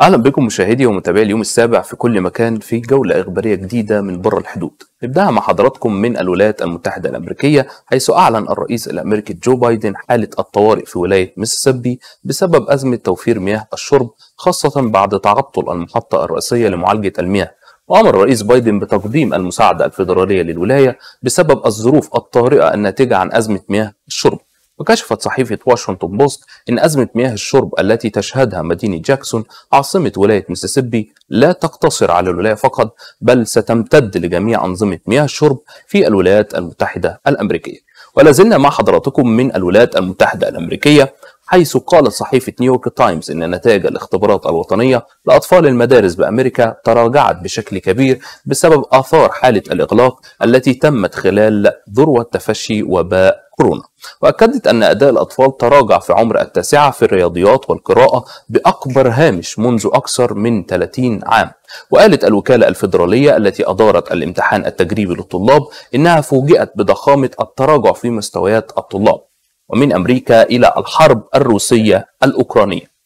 اهلا بكم مشاهدي ومتابعي اليوم السابع في كل مكان في جوله اخباريه جديده من بره الحدود نبداها مع حضراتكم من الولايات المتحده الامريكيه حيث اعلن الرئيس الامريكي جو بايدن حاله الطوارئ في ولايه ميسيسيبي بسبب ازمه توفير مياه الشرب خاصه بعد تعطل المحطه الرئيسيه لمعالجه المياه وأمر الرئيس بايدن بتقديم المساعدة الفيدرالية للولاية بسبب الظروف الطارئة الناتجة عن أزمة مياه الشرب وكشفت صحيفة واشنطن بوست أن أزمة مياه الشرب التي تشهدها مدينة جاكسون عاصمة ولاية ميسيسيبي لا تقتصر على الولاية فقط بل ستمتد لجميع أنظمة مياه الشرب في الولايات المتحدة الأمريكية ولازلنا مع حضراتكم من الولايات المتحدة الأمريكية حيث قالت صحيفة نيويورك تايمز إن نتائج الاختبارات الوطنية لأطفال المدارس بأمريكا تراجعت بشكل كبير بسبب آثار حالة الإغلاق التي تمت خلال ذروة تفشي وباء كورونا وأكدت أن أداء الأطفال تراجع في عمر التاسعة في الرياضيات والقراءة بأكبر هامش منذ أكثر من 30 عام وقالت الوكالة الفيدرالية التي أدارت الامتحان التجريبي للطلاب إنها فوجئت بضخامة التراجع في مستويات الطلاب ومن أمريكا إلى الحرب الروسية الأوكرانية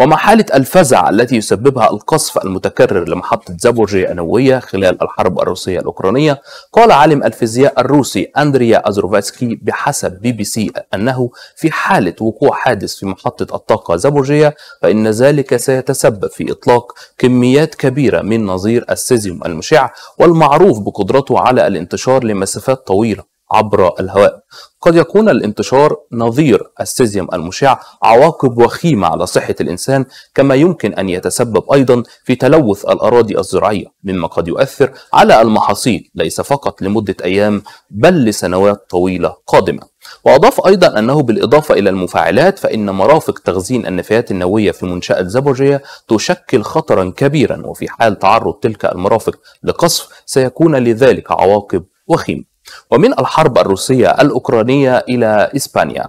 حالة الفزع التي يسببها القصف المتكرر لمحطة زابورجي النووية خلال الحرب الروسية الأوكرانية قال عالم الفيزياء الروسي أندريا أزروفاتسكي بحسب بي بي سي أنه في حالة وقوع حادث في محطة الطاقة زابورجية فإن ذلك سيتسبب في إطلاق كميات كبيرة من نظير السيزيوم المشع والمعروف بقدرته على الانتشار لمسافات طويلة عبر الهواء قد يكون الانتشار نظير السيزيوم المشع عواقب وخيمة على صحة الإنسان كما يمكن أن يتسبب أيضا في تلوث الأراضي الزراعية مما قد يؤثر على المحاصيل ليس فقط لمدة أيام بل لسنوات طويلة قادمة وأضاف أيضا أنه بالإضافة إلى المفاعلات فإن مرافق تخزين النفايات النووية في منشأة زابوجيا تشكل خطرا كبيرا وفي حال تعرض تلك المرافق لقصف سيكون لذلك عواقب وخيمة ومن الحرب الروسية الأوكرانية إلى إسبانيا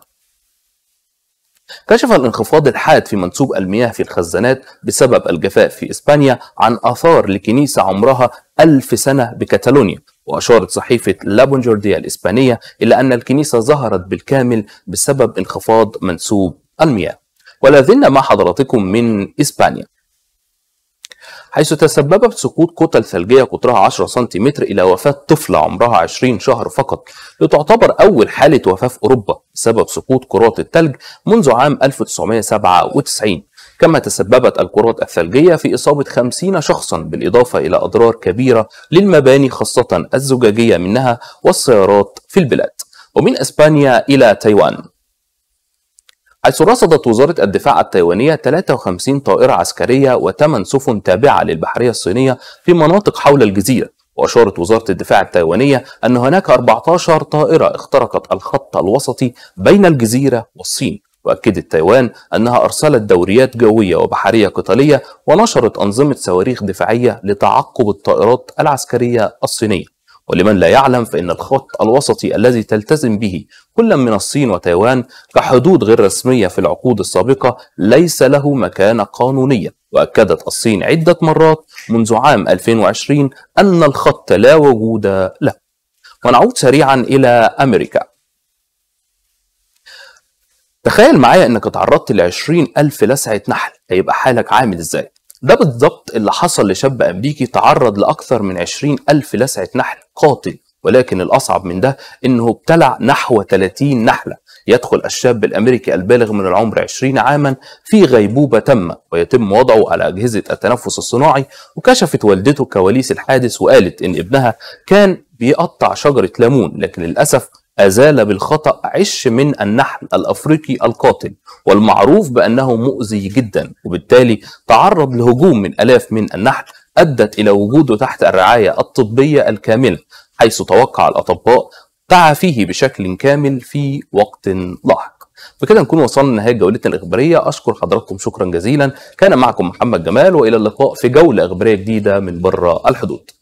كشف الانخفاض الحاد في منسوب المياه في الخزانات بسبب الجفاف في إسبانيا عن آثار لكنيسة عمرها ألف سنة بكتالونيا وأشارت صحيفة لابونجورديا الإسبانية إلى أن الكنيسة ظهرت بالكامل بسبب انخفاض منسوب المياه ولا زلنا مع حضراتكم من إسبانيا حيث تسببت سقوط كتل ثلجية قطرها 10 سم إلى وفاة طفلة عمرها 20 شهر فقط لتعتبر أول حالة وفاة في أوروبا بسبب سقوط كرات الثلج منذ عام 1997 كما تسببت الكرات الثلجية في إصابة 50 شخصا بالإضافة إلى أضرار كبيرة للمباني خاصة الزجاجية منها والسيارات في البلاد ومن إسبانيا إلى تايوان حيث رصدت وزارة الدفاع التايوانية 53 طائرة عسكرية و8 سفن تابعة للبحرية الصينية في مناطق حول الجزيرة وأشارت وزارة الدفاع التايوانية أن هناك 14 طائرة اخترقت الخط الوسطي بين الجزيرة والصين وأكدت تايوان أنها أرسلت دوريات جوية وبحرية قتالية ونشرت أنظمة صواريخ دفاعية لتعقب الطائرات العسكرية الصينية ولمن لا يعلم فإن الخط الوسطي الذي تلتزم به كل من الصين وتايوان كحدود غير رسمية في العقود السابقة ليس له مكانة قانونية وأكدت الصين عدة مرات منذ عام 2020 أن الخط لا وجود له ونعود سريعا إلى أمريكا تخيل معايا انك اتعرضت ل ألف لسعة نحل هيبقى حالك عامل ازاي ده بالضبط اللي حصل لشاب أمريكي تعرض لأكثر من 20 ألف لسعة نحل قاتل ولكن الأصعب من ده إنه ابتلع نحو 30 نحلة يدخل الشاب الأمريكي البالغ من العمر 20 عاما في غيبوبة تامة ويتم وضعه على أجهزة التنفس الصناعي وكشفت والدته كواليس الحادث وقالت إن ابنها كان بيقطع شجرة ليمون لكن للأسف أزال بالخطأ عش من النحل الأفريقي القاتل والمعروف بأنه مؤذي جدا وبالتالي تعرض لهجوم من ألاف من النحل أدت إلى وجوده تحت الرعاية الطبية الكاملة حيث توقع الأطباء تعافيه بشكل كامل في وقت لاحق بكده نكون وصلنا لنهاية جولتنا الإخبارية أشكر حضراتكم شكرا جزيلا كان معكم محمد جمال وإلى اللقاء في جولة إخبارية جديدة من بره الحدود